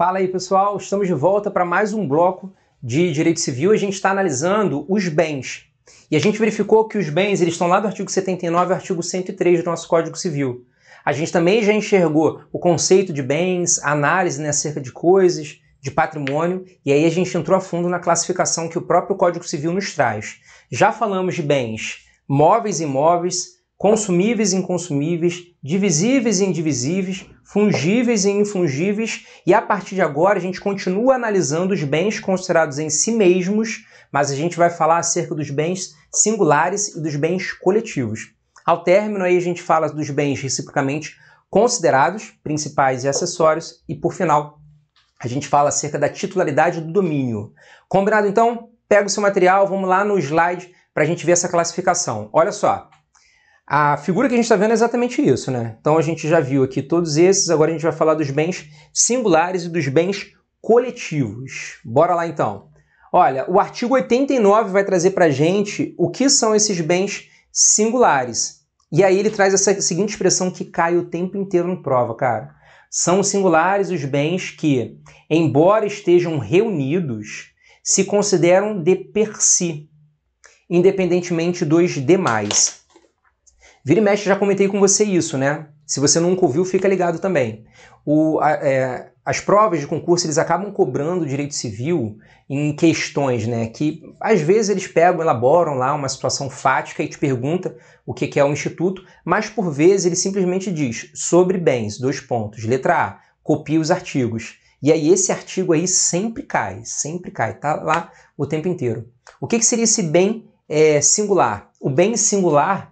Fala aí pessoal, estamos de volta para mais um bloco de direito civil. A gente está analisando os bens. E a gente verificou que os bens eles estão lá do artigo 79 e artigo 103 do nosso Código Civil. A gente também já enxergou o conceito de bens, a análise né, acerca de coisas, de patrimônio, e aí a gente entrou a fundo na classificação que o próprio Código Civil nos traz. Já falamos de bens móveis e imóveis, consumíveis e inconsumíveis, divisíveis e indivisíveis, fungíveis e infungíveis, e a partir de agora a gente continua analisando os bens considerados em si mesmos, mas a gente vai falar acerca dos bens singulares e dos bens coletivos. Ao término aí a gente fala dos bens reciprocamente considerados, principais e acessórios, e por final a gente fala acerca da titularidade do domínio. Combinado então? Pega o seu material, vamos lá no slide para a gente ver essa classificação. Olha só, a figura que a gente está vendo é exatamente isso, né? Então a gente já viu aqui todos esses, agora a gente vai falar dos bens singulares e dos bens coletivos. Bora lá então. Olha, o artigo 89 vai trazer para a gente o que são esses bens singulares. E aí ele traz essa seguinte expressão que cai o tempo inteiro em prova, cara. São singulares os bens que, embora estejam reunidos, se consideram de per si, independentemente dos demais. Vira e mexe, já comentei com você isso, né? Se você nunca ouviu, fica ligado também. O, a, é, as provas de concurso, eles acabam cobrando direito civil em questões, né? Que às vezes eles pegam, elaboram lá uma situação fática e te pergunta o que, que é o instituto, mas por vezes ele simplesmente diz sobre bens, dois pontos, letra A, copia os artigos. E aí esse artigo aí sempre cai, sempre cai, tá lá o tempo inteiro. O que, que seria esse bem é, singular? O bem singular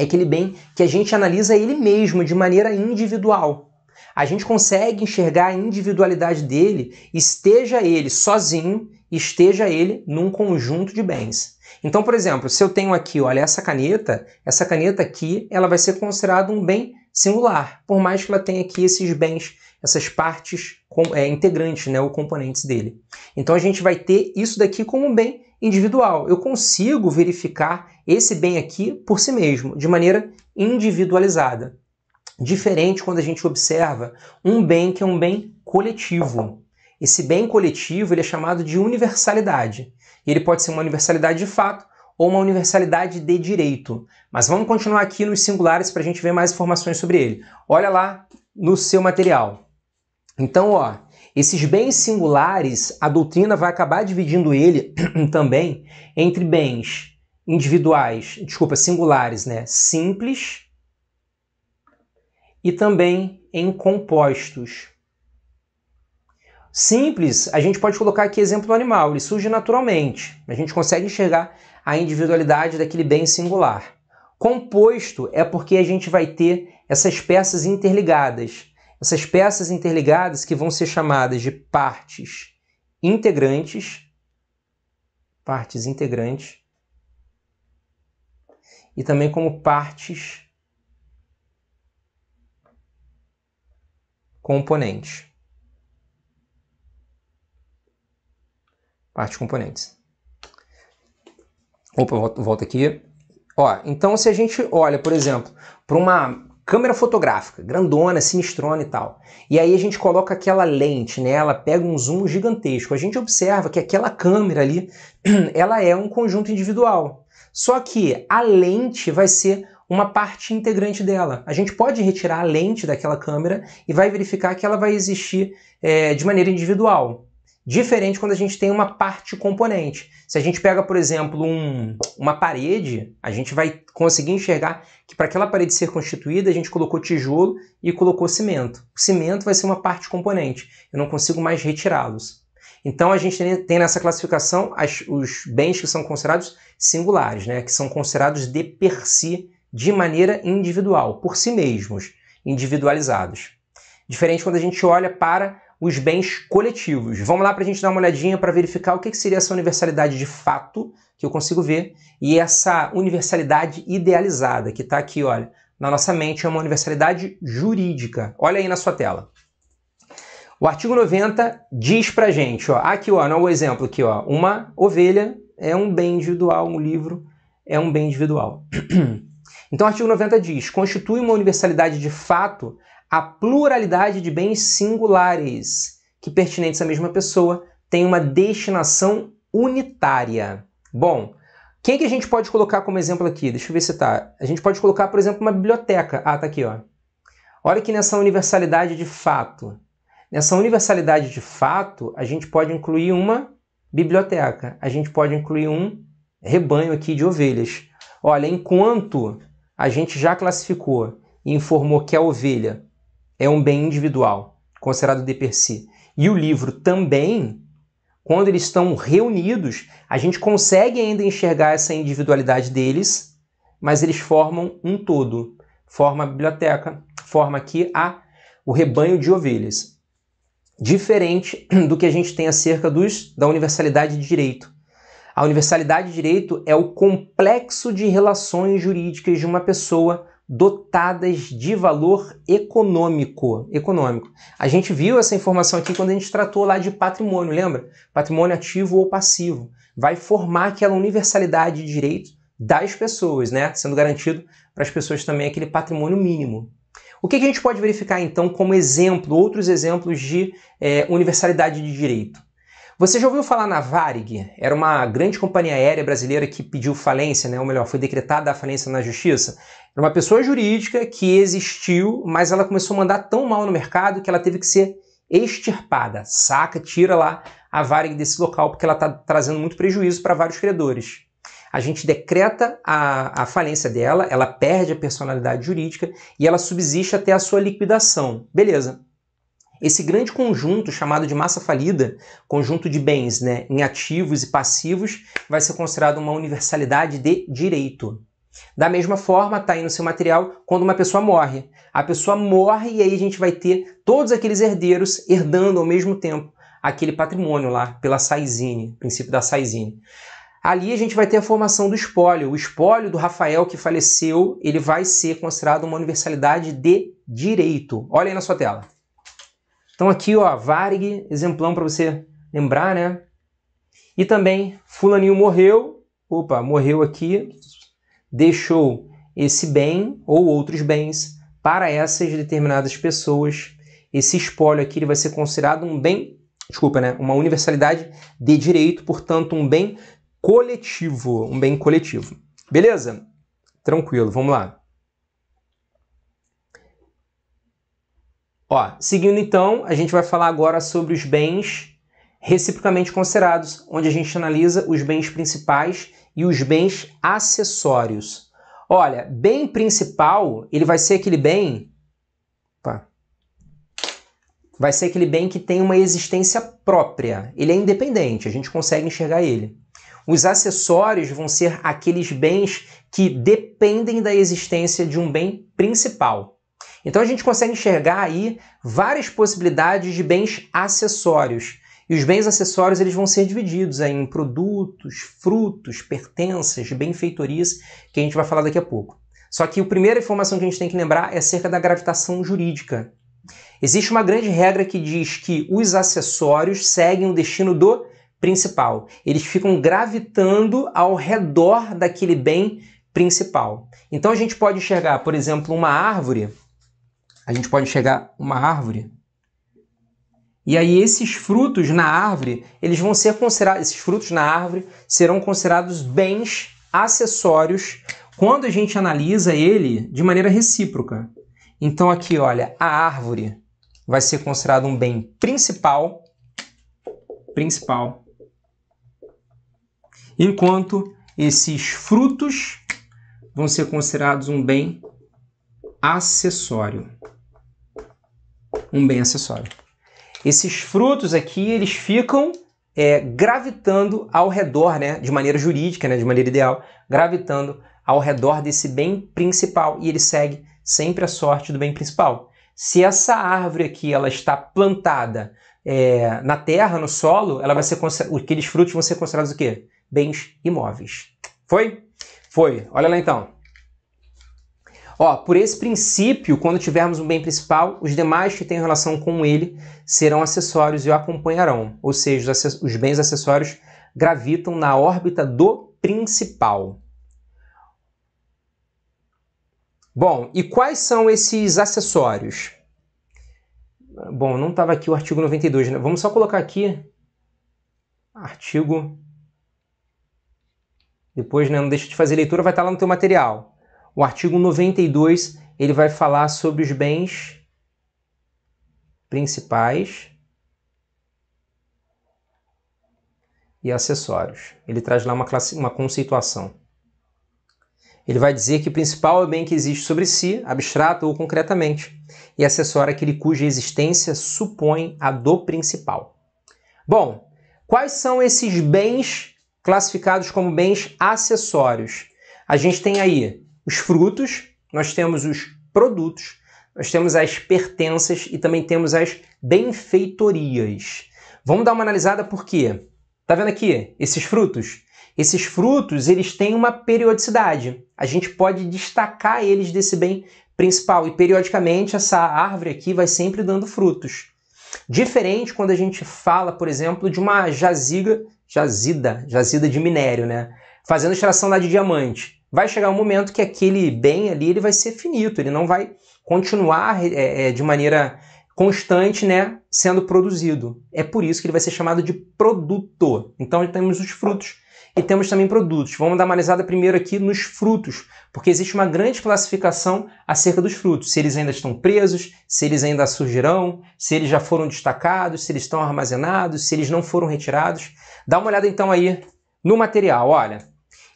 é aquele bem que a gente analisa ele mesmo de maneira individual. A gente consegue enxergar a individualidade dele, esteja ele sozinho, esteja ele num conjunto de bens. Então, por exemplo, se eu tenho aqui, olha, essa caneta, essa caneta aqui, ela vai ser considerada um bem singular, por mais que ela tenha aqui esses bens, essas partes é, integrantes, né, ou componentes dele. Então a gente vai ter isso daqui como um bem individual. Eu consigo verificar esse bem aqui por si mesmo, de maneira individualizada. Diferente quando a gente observa um bem que é um bem coletivo. Esse bem coletivo ele é chamado de universalidade. Ele pode ser uma universalidade de fato ou uma universalidade de direito. Mas vamos continuar aqui nos singulares para a gente ver mais informações sobre ele. Olha lá no seu material. Então, ó, esses bens singulares, a doutrina vai acabar dividindo ele também entre bens individuais, desculpa, singulares, né, simples e também em compostos. Simples, a gente pode colocar aqui exemplo do animal, ele surge naturalmente. A gente consegue enxergar a individualidade daquele bem singular. Composto é porque a gente vai ter essas peças interligadas essas peças interligadas que vão ser chamadas de partes integrantes, partes integrantes, e também como partes componentes. Partes componentes. Opa, volta aqui. Ó, então se a gente olha, por exemplo, para uma câmera fotográfica, grandona, sinistrona e tal. E aí a gente coloca aquela lente, né? Ela pega um zoom gigantesco. A gente observa que aquela câmera ali, ela é um conjunto individual. Só que a lente vai ser uma parte integrante dela. A gente pode retirar a lente daquela câmera e vai verificar que ela vai existir é, de maneira individual. Diferente quando a gente tem uma parte componente. Se a gente pega, por exemplo, um, uma parede, a gente vai conseguir enxergar que para aquela parede ser constituída, a gente colocou tijolo e colocou cimento. O cimento vai ser uma parte componente. Eu não consigo mais retirá-los. Então a gente tem nessa classificação as, os bens que são considerados singulares, né? que são considerados de per si, de maneira individual, por si mesmos, individualizados. Diferente quando a gente olha para os bens coletivos. Vamos lá para a gente dar uma olhadinha para verificar o que, que seria essa universalidade de fato que eu consigo ver e essa universalidade idealizada que está aqui, olha, na nossa mente é uma universalidade jurídica. Olha aí na sua tela. O artigo 90 diz a gente, ó, aqui, ó, não o é exemplo aqui, ó, uma ovelha é um bem individual, um livro é um bem individual. Então, o artigo 90 diz: constitui uma universalidade de fato a pluralidade de bens singulares, que pertinentes à mesma pessoa, tem uma destinação unitária. Bom, quem que a gente pode colocar como exemplo aqui? Deixa eu ver se tá. A gente pode colocar, por exemplo, uma biblioteca. Ah, tá aqui, ó. Olha que nessa universalidade de fato. Nessa universalidade de fato, a gente pode incluir uma biblioteca. A gente pode incluir um rebanho aqui de ovelhas. Olha, enquanto a gente já classificou e informou que a é ovelha é um bem individual, considerado de per si. E o livro também, quando eles estão reunidos, a gente consegue ainda enxergar essa individualidade deles, mas eles formam um todo. Forma a biblioteca, forma aqui a, o rebanho de ovelhas. Diferente do que a gente tem acerca dos, da universalidade de direito. A universalidade de direito é o complexo de relações jurídicas de uma pessoa dotadas de valor econômico. econômico. A gente viu essa informação aqui quando a gente tratou lá de patrimônio, lembra? Patrimônio ativo ou passivo. Vai formar aquela universalidade de direito das pessoas, né? Sendo garantido para as pessoas também aquele patrimônio mínimo. O que, a gente pode verificar então como exemplo, outros exemplos de é, universalidade de direito? Você já ouviu falar na Varig? Era uma grande companhia aérea brasileira que pediu falência, né? ou melhor, foi decretada a falência na justiça. Era uma pessoa jurídica que existiu, mas ela começou a mandar tão mal no mercado que ela teve que ser extirpada. Saca, tira lá a Varig desse local, porque ela está trazendo muito prejuízo para vários credores. A gente decreta a, a falência dela, ela perde a personalidade jurídica e ela subsiste até a sua liquidação. Beleza. Esse grande conjunto, chamado de massa falida, conjunto de bens né, em ativos e passivos, vai ser considerado uma universalidade de direito. Da mesma forma, está aí no seu material, quando uma pessoa morre. A pessoa morre e aí a gente vai ter todos aqueles herdeiros herdando ao mesmo tempo aquele patrimônio lá, pela Saizine, princípio da Saizine. Ali a gente vai ter a formação do espólio. O espólio do Rafael que faleceu, ele vai ser considerado uma universalidade de direito. Olha aí na sua tela. Então aqui, ó, Varig, exemplão para você lembrar, né? E também, fulaninho morreu, opa, morreu aqui, deixou esse bem ou outros bens para essas determinadas pessoas. Esse espólio aqui ele vai ser considerado um bem, desculpa, né, uma universalidade de direito, portanto, um bem coletivo, um bem coletivo. Beleza? Tranquilo, vamos lá. Ó, seguindo então, a gente vai falar agora sobre os bens reciprocamente considerados, onde a gente analisa os bens principais e os bens acessórios. Olha, bem principal, ele vai ser aquele bem. Opa, vai ser aquele bem que tem uma existência própria. Ele é independente, a gente consegue enxergar ele. Os acessórios vão ser aqueles bens que dependem da existência de um bem principal. Então a gente consegue enxergar aí várias possibilidades de bens acessórios e os bens acessórios eles vão ser divididos em produtos, frutos, pertenças, benfeitorias, que a gente vai falar daqui a pouco. Só que a primeira informação que a gente tem que lembrar é acerca da gravitação jurídica. Existe uma grande regra que diz que os acessórios seguem o destino do principal. Eles ficam gravitando ao redor daquele bem principal. Então a gente pode enxergar, por exemplo, uma árvore. A gente pode enxergar uma árvore e aí esses frutos na árvore, eles vão ser considerados, esses frutos na árvore serão considerados bens acessórios quando a gente analisa ele de maneira recíproca. Então aqui, olha, a árvore vai ser considerada um bem principal, principal, enquanto esses frutos vão ser considerados um bem acessório. Um bem acessório. Esses frutos aqui, eles ficam é, gravitando ao redor, né, de maneira jurídica, né, de maneira ideal, gravitando ao redor desse bem principal e ele segue sempre a sorte do bem principal. Se essa árvore aqui ela está plantada é, na terra, no solo, ela vai ser aqueles frutos vão ser considerados o quê? Bens imóveis. Foi? Foi. Olha lá então. Ó, por esse princípio, quando tivermos um bem principal, os demais que têm relação com ele serão acessórios e o acompanharão. Ou seja, os, os bens acessórios gravitam na órbita do principal. Bom, e quais são esses acessórios? Bom, não estava aqui o artigo 92, né? Vamos só colocar aqui artigo. Depois, né, não deixa de fazer leitura, vai estar tá lá no teu material. O artigo 92 ele vai falar sobre os bens principais e acessórios. Ele traz lá uma, classe, uma conceituação. Ele vai dizer que o principal é o bem que existe sobre si, abstrato ou concretamente, e acessório é aquele cuja existência supõe a do principal. Bom, quais são esses bens classificados como bens acessórios? A gente tem aí os frutos, nós temos os produtos, nós temos as pertenças e também temos as benfeitorias. Vamos dar uma analisada por quê? Tá vendo aqui esses frutos? Esses frutos, eles têm uma periodicidade. A gente pode destacar eles desse bem principal e periodicamente essa árvore aqui vai sempre dando frutos. Diferente quando a gente fala, por exemplo, de uma jaziga, jazida, jazida de minério, né? Fazendo extração lá de diamante vai chegar um momento que aquele bem ali ele vai ser finito, ele não vai continuar é, de maneira constante, né, sendo produzido. É por isso que ele vai ser chamado de produto. Então temos os frutos e temos também produtos. Vamos dar uma analisada primeiro aqui nos frutos, porque existe uma grande classificação acerca dos frutos, se eles ainda estão presos, se eles ainda surgirão, se eles já foram destacados, se eles estão armazenados, se eles não foram retirados. Dá uma olhada então aí no material, olha.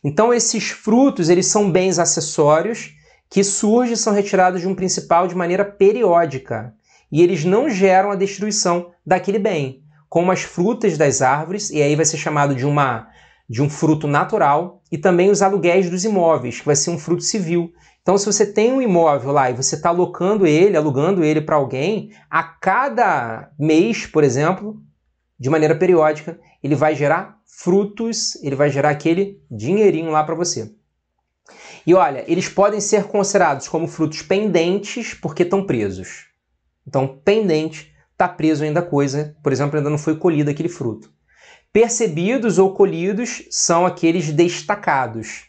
Então esses frutos, eles são bens acessórios que surgem e são retirados de um principal de maneira periódica, e eles não geram a destruição daquele bem, como as frutas das árvores, e aí vai ser chamado de uma de um fruto natural, e também os aluguéis dos imóveis, que vai ser um fruto civil. Então, se você tem um imóvel lá e você está alocando ele, alugando ele para alguém, a cada mês, por exemplo, de maneira periódica, ele vai gerar frutos, ele vai gerar aquele dinheirinho lá para você. E olha, eles podem ser considerados como frutos pendentes porque estão presos. Então, pendente está preso ainda a coisa, por exemplo, ainda não foi colhido aquele fruto. Percebidos ou colhidos são aqueles destacados.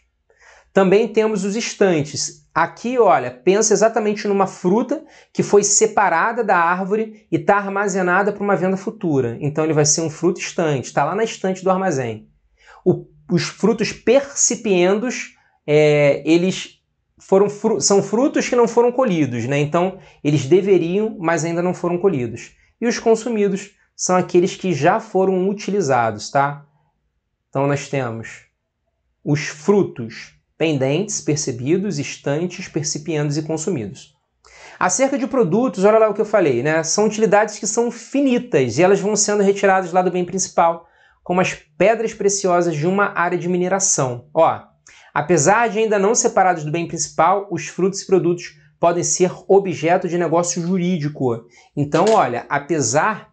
Também temos os estantes. Aqui, olha, pensa exatamente numa fruta que foi separada da árvore e está armazenada para uma venda futura. Então ele vai ser um fruto estante, está lá na estante do armazém. O, os frutos percipiendos, é, eles foram fru são frutos que não foram colhidos, né? Então eles deveriam, mas ainda não foram colhidos. E os consumidos são aqueles que já foram utilizados, tá? Então nós temos os frutos pendentes, percebidos, estantes, percipientes e consumidos. Acerca de produtos, olha lá o que eu falei, né? São utilidades que são finitas e elas vão sendo retiradas lá do bem principal, como as pedras preciosas de uma área de mineração. Ó, apesar de ainda não separados do bem principal, os frutos e produtos podem ser objeto de negócio jurídico. Então, olha, apesar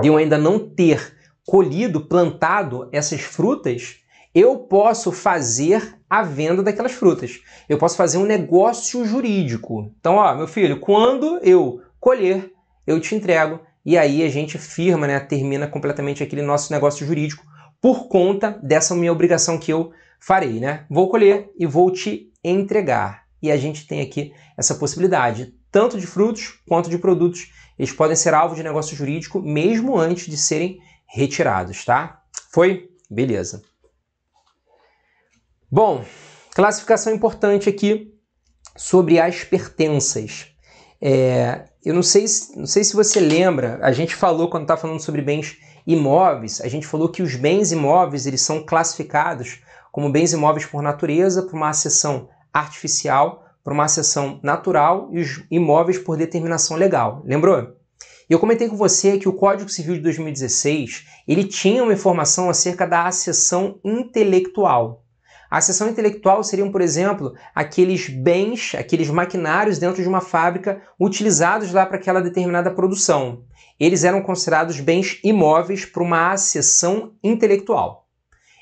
de eu ainda não ter colhido, plantado essas frutas, eu posso fazer a venda daquelas frutas. Eu posso fazer um negócio jurídico. Então, ó, meu filho, quando eu colher, eu te entrego. E aí a gente firma, né, termina completamente aquele nosso negócio jurídico por conta dessa minha obrigação que eu farei, né? Vou colher e vou te entregar. E a gente tem aqui essa possibilidade, tanto de frutos quanto de produtos. Eles podem ser alvo de negócio jurídico mesmo antes de serem retirados, tá? Foi? Beleza. Bom, classificação importante aqui sobre as pertenças. É, eu não sei, não sei se você lembra, a gente falou quando estava tá falando sobre bens imóveis, a gente falou que os bens imóveis eles são classificados como bens imóveis por natureza, por uma acessão artificial, por uma acessão natural e os imóveis por determinação legal. Lembrou? Eu comentei com você que o Código Civil de 2016 ele tinha uma informação acerca da acessão intelectual. A seção intelectual seriam, por exemplo, aqueles bens, aqueles maquinários dentro de uma fábrica utilizados lá para aquela determinada produção. Eles eram considerados bens imóveis para uma acessão intelectual.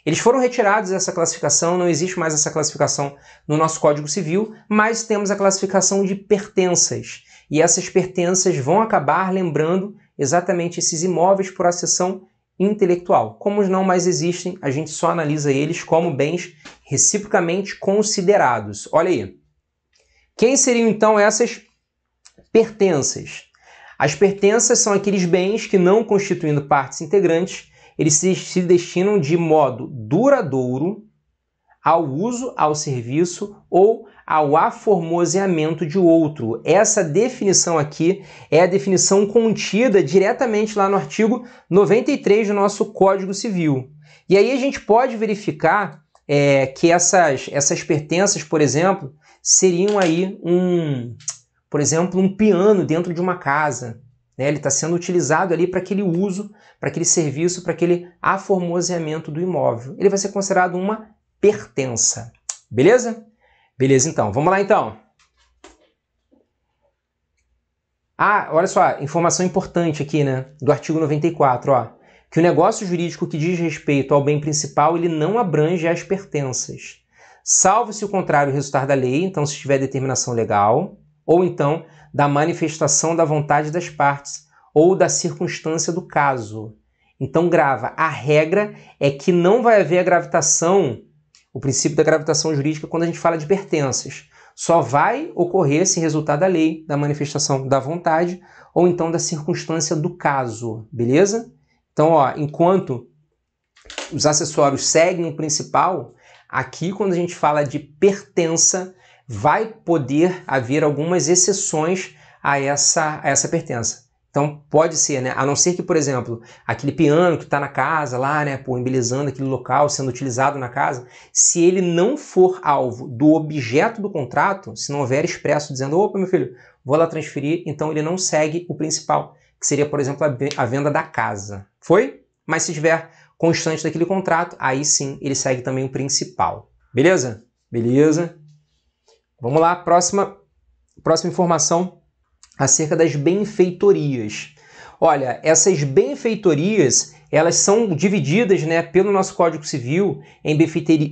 Eles foram retirados dessa classificação, não existe mais essa classificação no nosso Código Civil, mas temos a classificação de pertenças. E essas pertenças vão acabar lembrando exatamente esses imóveis por acessão intelectual. Como os não mais existem, a gente só analisa eles como bens reciprocamente considerados. Olha aí. Quem seriam então essas pertenças? As pertenças são aqueles bens que, não constituindo partes integrantes, eles se destinam de modo duradouro ao uso, ao serviço ou ao aformoseamento de outro. Essa definição aqui é a definição contida diretamente lá no artigo 93 do nosso Código Civil. E aí a gente pode verificar é, que essas, essas pertenças, por exemplo, seriam aí um, por exemplo, um piano dentro de uma casa. Né? Ele está sendo utilizado ali para aquele uso, para aquele serviço, para aquele aformoseamento do imóvel. Ele vai ser considerado uma pertença. Beleza? Beleza, então. Vamos lá, então. Ah, olha só, informação importante aqui, né? Do artigo 94, ó que o negócio jurídico que diz respeito ao bem principal ele não abrange as pertenças, salvo se o contrário resultar da lei, então se tiver determinação legal, ou então da manifestação da vontade das partes ou da circunstância do caso. Então grava, a regra é que não vai haver a gravitação, o princípio da gravitação jurídica quando a gente fala de pertenças. Só vai ocorrer se resultar da lei, da manifestação da vontade ou então da circunstância do caso, beleza? Então, ó, enquanto os acessórios seguem o principal, aqui quando a gente fala de pertença, vai poder haver algumas exceções a essa, a essa pertença. Então pode ser, né? A não ser que, por exemplo, aquele piano que está na casa lá, né, pô, embelezando aquele local, sendo utilizado na casa, se ele não for alvo do objeto do contrato, se não houver expresso dizendo, opa, meu filho, vou lá transferir, então ele não segue o principal, que seria, por exemplo, a venda da casa. Foi? Mas se tiver constante daquele contrato, aí sim ele segue também o principal. Beleza? Beleza. Vamos lá, próxima, próxima informação acerca das benfeitorias. Olha, essas benfeitorias, elas são divididas né, pelo nosso Código Civil em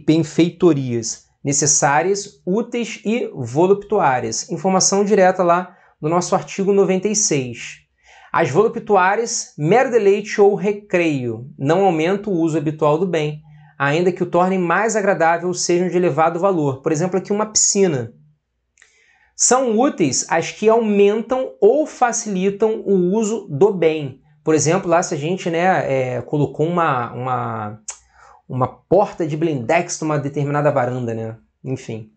benfeitorias necessárias, úteis e voluptuárias. Informação direta lá no nosso artigo 96. As voluptuárias, mero deleite ou recreio, não aumenta o uso habitual do bem, ainda que o tornem mais agradável ou sejam de elevado valor, por exemplo, aqui uma piscina. São úteis as que aumentam ou facilitam o uso do bem. Por exemplo, lá se a gente né, é, colocou uma, uma, uma porta de blindex numa determinada varanda, né? Enfim.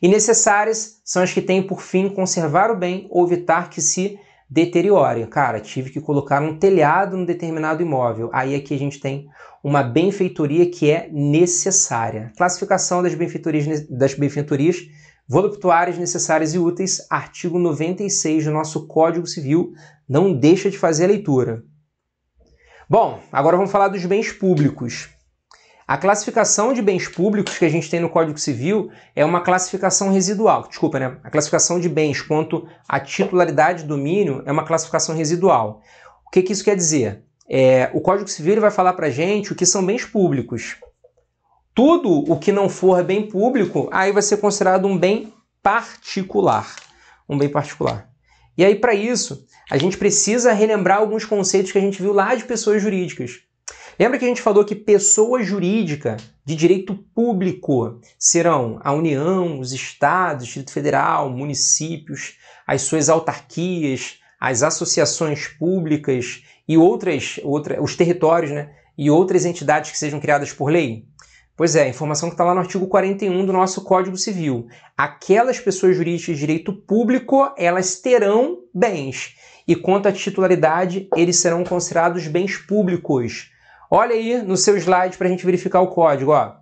E necessárias são as que têm por fim conservar o bem ou evitar que se deteriore. Cara, tive que colocar um telhado num determinado imóvel. Aí aqui a gente tem uma benfeitoria que é necessária. Classificação das benfeitorias, das benfeitorias voluptuárias necessárias e úteis, artigo 96 do nosso Código Civil. Não deixa de fazer a leitura. Bom, agora vamos falar dos bens públicos. A classificação de bens públicos que a gente tem no Código Civil é uma classificação residual. Desculpa, né? A classificação de bens quanto à titularidade e domínio é uma classificação residual. O que, que isso quer dizer? É, o Código Civil vai falar para gente o que são bens públicos. Tudo o que não for bem público, aí vai ser considerado um bem particular. Um bem particular. E aí, para isso, a gente precisa relembrar alguns conceitos que a gente viu lá de pessoas jurídicas. Lembra que a gente falou que pessoa jurídica de direito público serão a União, os estados, Distrito Federal, municípios, as suas autarquias, as associações públicas e outras, outra, os territórios, né? E outras entidades que sejam criadas por lei? Pois é, a informação que está lá no artigo 41 do nosso Código Civil. Aquelas pessoas jurídicas de direito público, elas terão bens. E quanto à titularidade, eles serão considerados bens públicos. Olha aí no seu slide para a gente verificar o código. Ó.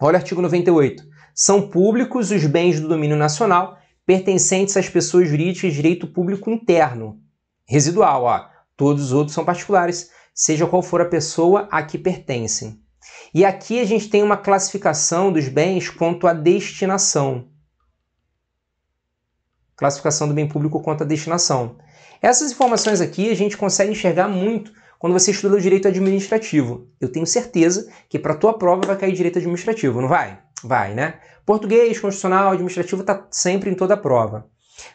Olha o artigo 98. São públicos os bens do domínio nacional pertencentes às pessoas jurídicas de direito público interno. Residual, ó. Todos os outros são particulares, seja qual for a pessoa a que pertencem. E aqui a gente tem uma classificação dos bens quanto à destinação. Classificação do bem público quanto à destinação. Essas informações aqui a gente consegue enxergar muito quando você estuda o direito administrativo. Eu tenho certeza que para tua prova vai cair direito administrativo, não vai? Vai, né? Português, constitucional, administrativo está sempre em toda a prova.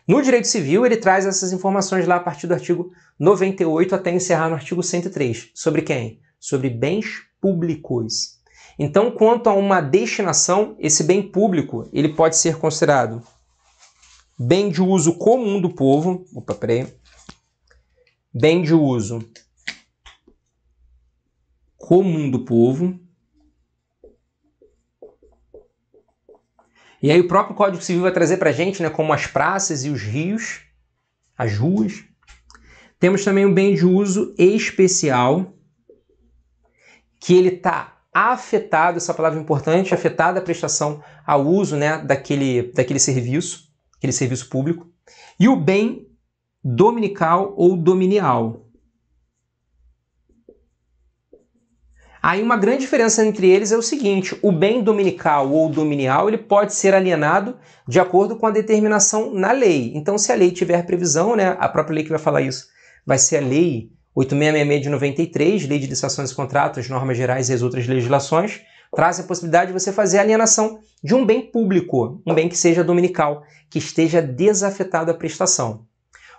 No direito civil, ele traz essas informações lá a partir do artigo 98 até encerrar no artigo 103. Sobre quem? Sobre bens públicos. Então, quanto a uma destinação, esse bem público, ele pode ser considerado bem de uso comum do povo, opa, peraí, bem de uso comum do povo. E aí o próprio Código Civil vai trazer para a gente, né, como as praças e os rios, as ruas. Temos também o bem de uso especial, que ele está afetado, essa palavra é importante, afetada a prestação ao uso né, daquele, daquele serviço, aquele serviço público. E o bem dominical ou dominial, Aí uma grande diferença entre eles é o seguinte: o bem dominical ou dominial ele pode ser alienado de acordo com a determinação na lei. Então, se a lei tiver previsão, né, a própria lei que vai falar isso vai ser a lei 8666 de 93, Lei de Licitações e Contratos, Normas Gerais e as outras legislações, traz a possibilidade de você fazer a alienação de um bem público, um bem que seja dominical, que esteja desafetado à prestação.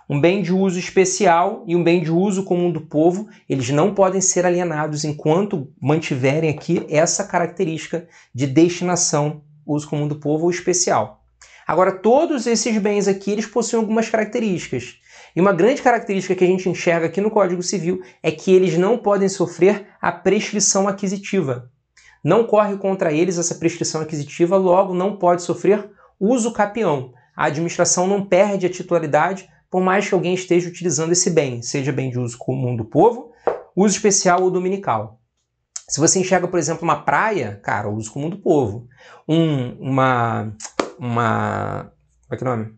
Um bem de uso especial e um bem de uso comum do povo, eles não podem ser alienados enquanto mantiverem aqui essa característica de destinação, uso comum do povo ou especial. Agora, todos esses bens aqui, eles possuem algumas características. E uma grande característica que a gente enxerga aqui no Código Civil é que eles não podem sofrer a prescrição aquisitiva. Não corre contra eles essa prescrição aquisitiva, logo não pode sofrer uso capião. A administração não perde a titularidade por mais que alguém esteja utilizando esse bem, seja bem de uso comum do povo, uso especial ou dominical. Se você enxerga, por exemplo, uma praia, cara, uso comum do povo. Um, uma. Uma. Como é que é o nome?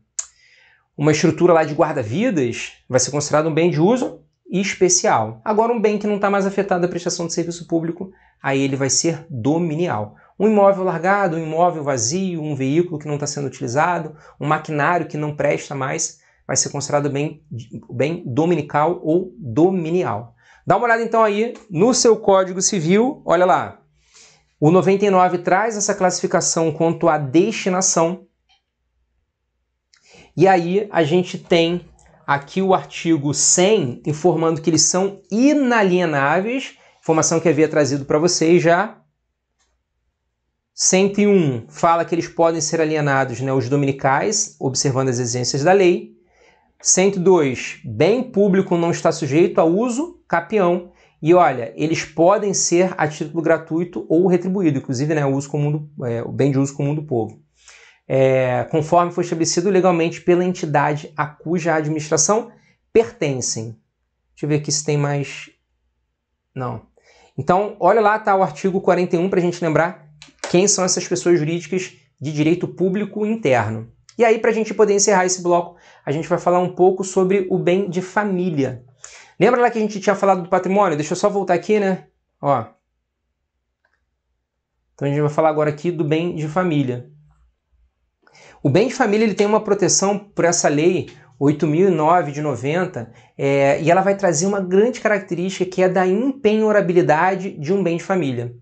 Uma estrutura lá de guarda-vidas vai ser considerado um bem de uso especial. Agora, um bem que não está mais afetado da prestação de serviço público, aí ele vai ser dominial. Um imóvel largado, um imóvel vazio, um veículo que não está sendo utilizado, um maquinário que não presta mais, vai ser considerado bem, bem dominical ou dominial. Dá uma olhada então aí no seu Código Civil, olha lá. O 99 traz essa classificação quanto à destinação. E aí a gente tem aqui o artigo 100 informando que eles são inalienáveis, informação que havia trazido para vocês já. 101 fala que eles podem ser alienados, né, os dominicais, observando as exigências da lei. 102. Bem público não está sujeito a uso, capião. E olha, eles podem ser a título gratuito ou retribuído, inclusive né, o, uso comum do, é, o bem de uso comum do povo. É, conforme foi estabelecido legalmente pela entidade a cuja administração pertencem. Deixa eu ver aqui se tem mais. Não. Então, olha lá, tá o artigo 41 para a gente lembrar quem são essas pessoas jurídicas de direito público interno. E aí, para a gente poder encerrar esse bloco, a gente vai falar um pouco sobre o bem de família. Lembra lá que a gente tinha falado do patrimônio? Deixa eu só voltar aqui, né? Ó. Então a gente vai falar agora aqui do bem de família. O bem de família ele tem uma proteção por essa lei 8009 de 90, é, e ela vai trazer uma grande característica que é da impenhorabilidade de um bem de família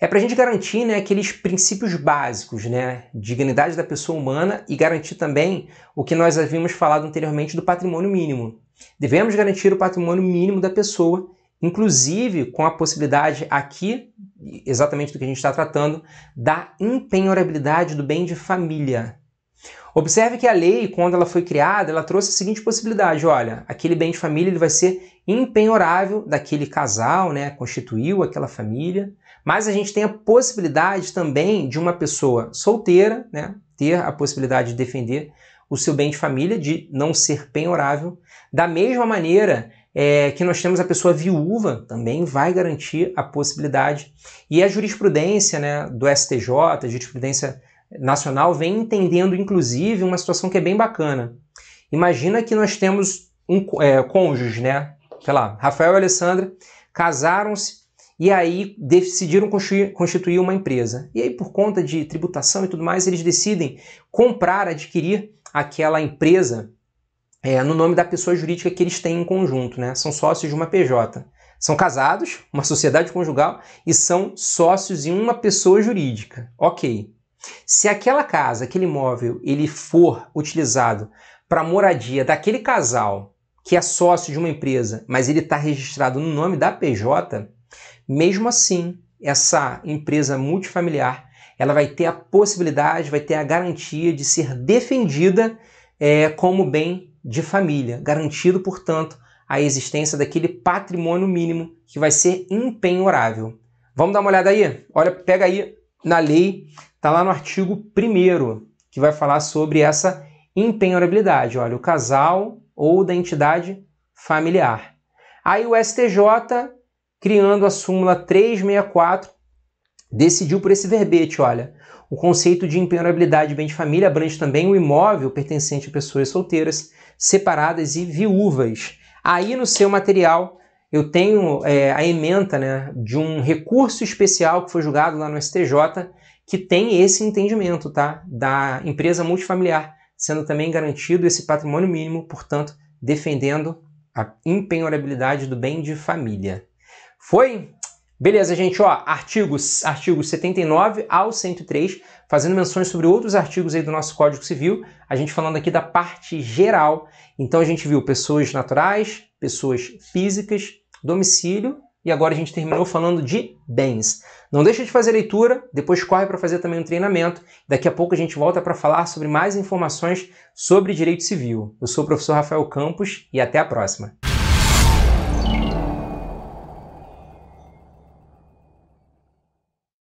é para a gente garantir né, aqueles princípios básicos, né, dignidade da pessoa humana e garantir também o que nós havíamos falado anteriormente do patrimônio mínimo. Devemos garantir o patrimônio mínimo da pessoa, inclusive com a possibilidade aqui, exatamente do que a gente está tratando, da impenhorabilidade do bem de família. Observe que a lei, quando ela foi criada, ela trouxe a seguinte possibilidade: olha, aquele bem de família ele vai ser impenhorável daquele casal, né, constituiu aquela família mas a gente tem a possibilidade também de uma pessoa solteira, né, ter a possibilidade de defender o seu bem de família, de não ser penhorável. Da mesma maneira é, que nós temos a pessoa viúva, também vai garantir a possibilidade. E a jurisprudência né, do STJ, a jurisprudência nacional, vem entendendo, inclusive, uma situação que é bem bacana. Imagina que nós temos um é, cônjuge, né? Sei lá, Rafael e Alessandra casaram-se e aí decidiram constituir uma empresa. E aí, por conta de tributação e tudo mais, eles decidem comprar, adquirir aquela empresa é, no nome da pessoa jurídica que eles têm em conjunto, né? São sócios de uma PJ. São casados, uma sociedade conjugal, e são sócios em uma pessoa jurídica. Ok. Se aquela casa, aquele imóvel, ele for utilizado para moradia daquele casal que é sócio de uma empresa, mas ele está registrado no nome da PJ, mesmo assim, essa empresa multifamiliar ela vai ter a possibilidade, vai ter a garantia de ser defendida é, como bem de família, garantido, portanto, a existência daquele patrimônio mínimo que vai ser impenhorável. Vamos dar uma olhada aí? Olha, pega aí na lei, tá lá no artigo 1 que vai falar sobre essa impenhorabilidade, olha, o casal ou da entidade familiar. Aí o STJ criando a súmula 364, decidiu por esse verbete, olha. O conceito de impenhorabilidade de bem de família abrange também o imóvel pertencente a pessoas solteiras, separadas e viúvas. Aí no seu material eu tenho é, a ementa né, de um recurso especial que foi julgado lá no STJ que tem esse entendimento tá, da empresa multifamiliar, sendo também garantido esse patrimônio mínimo, portanto, defendendo a impenhorabilidade do bem de família. Foi? Beleza, gente, ó, artigos, artigos 79 ao 103, fazendo menções sobre outros artigos aí do nosso Código Civil, a gente falando aqui da parte geral. Então a gente viu pessoas naturais, pessoas físicas, domicílio e agora a gente terminou falando de bens. Não deixa de fazer a leitura, depois corre para fazer também um treinamento. Daqui a pouco a gente volta para falar sobre mais informações sobre direito civil. Eu sou o professor Rafael Campos e até a próxima.